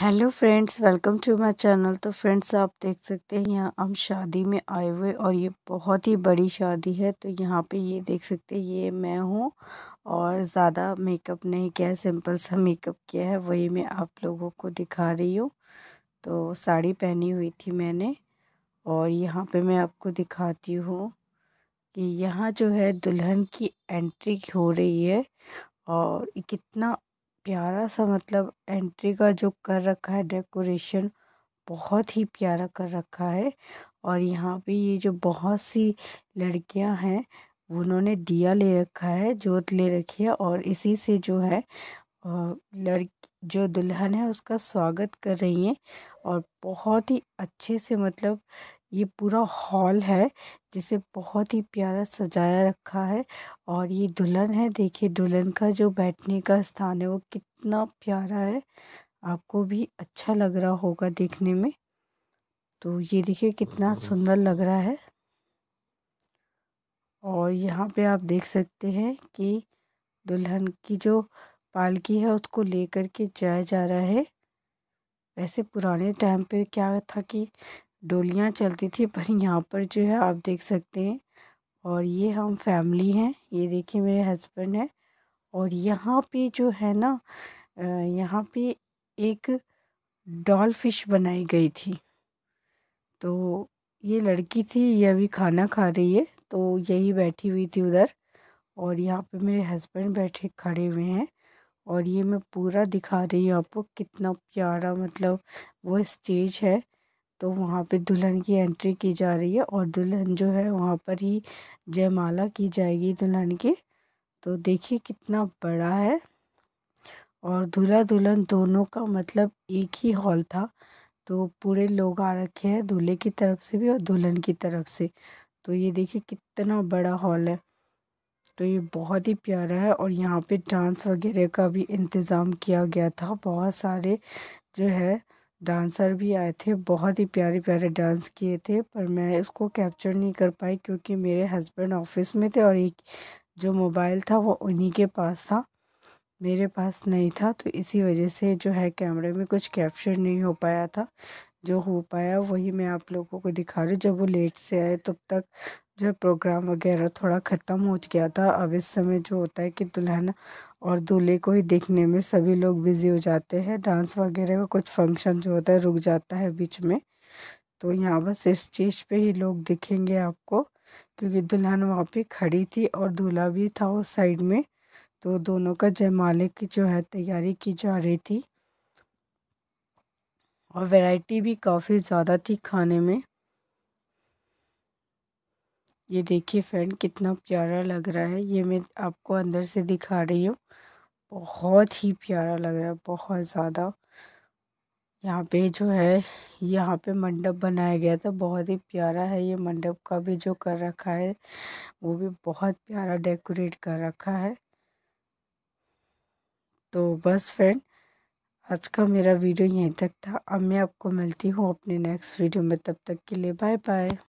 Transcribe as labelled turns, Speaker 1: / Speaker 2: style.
Speaker 1: hello friends welcome to my channel तो friends आप देख सकते हैं यहाँ हम शादी में आए हुए और ये बहुत ही बड़ी शादी है तो यहाँ पे ये देख सकते हैं ये मैं हूँ और ज़्यादा मेकअप नहीं किया है सिंपल सा मेकअप किया है वही मैं आप लोगों को दिखा रही हूँ तो साड़ी पहनी हुई थी मैंने और यहाँ पर मैं आपको दिखाती हूँ कि यहाँ जो है दुल्हन की एंट्री हो रही है और कितना प्यारा सा मतलब एंट्री का जो कर रखा है डेकोरेशन बहुत ही प्यारा कर रखा है और यहाँ पे ये जो बहुत सी लड़कियाँ हैं उन्होंने दिया ले रखा है जोत ले रखी है और इसी से जो है लड़की जो दुल्हन है उसका स्वागत कर रही हैं और बहुत ही अच्छे से मतलब ये पूरा हॉल है जिसे बहुत ही प्यारा सजाया रखा है और ये दुल्हन है देखिए दुल्हन का जो बैठने का स्थान है वो कितना प्यारा है आपको भी अच्छा लग रहा होगा देखने में तो ये देखिए कितना सुंदर लग रहा है और यहाँ पे आप देख सकते हैं कि दुल्हन की जो पालकी है उसको लेकर के जाया जा रहा है वैसे पुराने टाइम पे क्या था कि डोलियाँ चलती थी पर यहाँ पर जो है आप देख सकते हैं और ये हम फैमिली हैं ये देखिए मेरे हस्बैंड हैं और यहाँ पे जो है ना यहाँ पे एक डॉल फिश बनाई गई थी तो ये लड़की थी ये अभी खाना खा रही है तो यही बैठी हुई थी उधर और यहाँ पे मेरे हस्बैंड बैठे खड़े हुए हैं और ये मैं पूरा दिखा रही हूँ आपको कितना प्यारा मतलब वो स्टेज है तो वहाँ पे दुल्हन की एंट्री की जा रही है और दुल्हन जो है वहाँ पर ही जयमाला की जाएगी दुल्हन की तो देखिए कितना बड़ा है और दूल्हा दुल्हन दोनों का मतलब एक ही हॉल था तो पूरे लोग आ रखे हैं दूल्हे की तरफ से भी और दुल्हन की तरफ से तो ये देखिए कितना बड़ा हॉल है तो ये बहुत ही प्यारा है और यहाँ पे डांस वगैरह का भी इंतज़ाम किया गया था बहुत सारे जो है डांसर भी आए थे बहुत ही प्यारे प्यारे डांस किए थे पर मैं इसको कैप्चर नहीं कर पाई क्योंकि मेरे हस्बैंड ऑफिस में थे और एक जो मोबाइल था वो उन्हीं के पास था मेरे पास नहीं था तो इसी वजह से जो है कैमरे में कुछ कैप्चर नहीं हो पाया था जो हो पाया वही मैं आप लोगों को दिखा रही जब वो लेट से आए तब तक जो है प्रोग्राम वगैरह थोड़ा ख़त्म हो गया था अब इस समय जो होता है कि दुल्हन और दूल्हे को ही देखने में सभी लोग बिज़ी हो जाते हैं डांस वगैरह का कुछ फंक्शन जो होता है रुक जाता है बीच में तो यहाँ बस इस चीज़ पे ही लोग दिखेंगे आपको क्योंकि दुल्हन वहाँ पे खड़ी थी और दूल्हा भी था उस साइड में तो दोनों का जयमाले की जो है तैयारी की जा रही थी और वैरायटी भी काफ़ी ज़्यादा थी खाने में ये देखिए फ्रेंड कितना प्यारा लग रहा है ये मैं आपको अंदर से दिखा रही हूँ बहुत ही प्यारा लग रहा है बहुत ज़्यादा यहाँ पे जो है यहाँ पे मंडप बनाया गया था बहुत ही प्यारा है ये मंडप का भी जो कर रखा है वो भी बहुत प्यारा डेकोरेट कर रखा है तो बस फ्रेंड आज का मेरा वीडियो यहीं तक था अब मैं आपको मिलती हूँ अपने नेक्स्ट वीडियो में तब तक के लिए बाय बाय